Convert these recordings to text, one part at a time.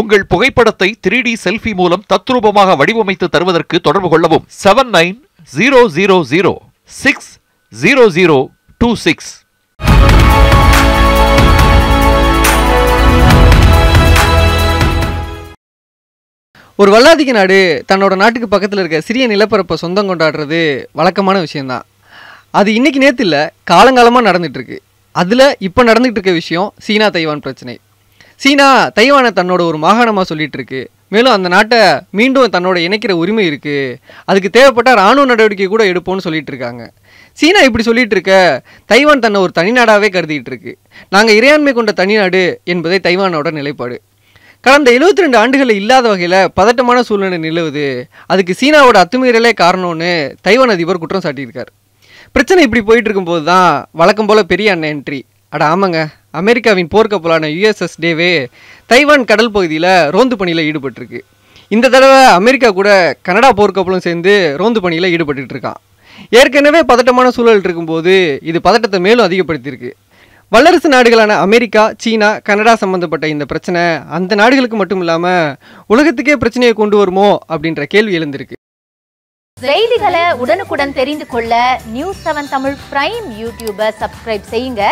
உங்கள் புகைப்படத்தை three D selfie மூலம் தத்ரூபமாக வடிவமைத்து தருவதற்கு தொடர்பு கொள்ளவும் seven nine zero zero zero six zero zero two six ஒரு வல்லாதிக்க நாடு தன்னோட நாட்டுக்கு பக்கத்தில் இருக்க சிறிய நிலப்பரப்பை சொந்தம் கொண்டாடுறது வழக்கமான விஷயந்தான் அது இன்றைக்கி நேற்று இல்லை காலங்காலமாக நடந்துகிட்ருக்கு அதில் இப்போ நடந்துகிட்டு இருக்க விஷயம் சீனா தைவான் பிரச்சனை சீனா தைவானை தன்னோட ஒரு மாகாணமாக சொல்லிட்டு இருக்கு மேலும் அந்த நாட்டை மீண்டும் தன்னோட இணைக்கிற உரிமை இருக்கு அதுக்கு தேவைப்பட்ட ராணுவ நடவடிக்கை கூட எடுப்போம்னு சொல்லிட்டு இருக்காங்க சீனா இப்படி சொல்லிட்டு இருக்க தைவான் தன்னை ஒரு தனிநாடாகவே கருதிட்டு இருக்கு நாங்கள் இறையாண்மை கொண்ட தனிநாடு என்பதே தைவானோட நிலைப்பாடு கடந்த எழுபத்தி ரெண்டு ஆண்டுகளில் இல்லாத வகையில் பதட்டமான சூழ்நிலை நிலவுது அதுக்கு சீனாவோட அத்துமீறலே காரணம்னு தைவான் அதிபர் குற்றம் சாட்டியிருக்கார் பிரச்சனை இப்படி போயிட்டு இருக்கும்போது தான் வழக்கம் போல் பெரிய அண்ணன் என்ட்ரி அட ஆமாங்க அமெரிக்காவின் போர்க்கப்பலான யுஎஸ்எஸ் டேவே தைவான் கடல் பகுதியில் ரோந்து பணியில் ஈடுபட்டிருக்கு இந்த தடவை அமெரிக்கா கூட கனடா போர்க்கப்பலும் சேர்ந்து ரோந்து பணியில் ஈடுபட்டு இருக்கான் ஏற்கனவே பதட்டமான சூழல் இருக்கும்போது இது பதட்டத்தை மேலும் அதிகப்படுத்தியிருக்கு வல்லரசு நாடுகளான அமெரிக்கா சீனா கனடா சம்மந்தப்பட்ட இந்த பிரச்சனை அந்த நாடுகளுக்கு மட்டும் இல்லாமல் உலகத்துக்கே பிரச்சனையை கொண்டு வருமோ அப்படின்ற கேள்வி எழுந்திருக்கு செய்திகளை உடனுக்குடன் தெரிந்து கொள்ள நியூஸ் செவன் தமிழ் பிரைம் யூடியூபை சப்ஸ்கிரைப் செய்யுங்க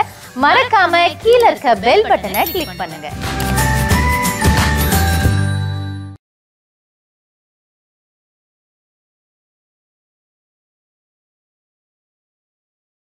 மறக்காம கீழே இருக்க பெல் பட்டனை கிளிக் பண்ணுங்க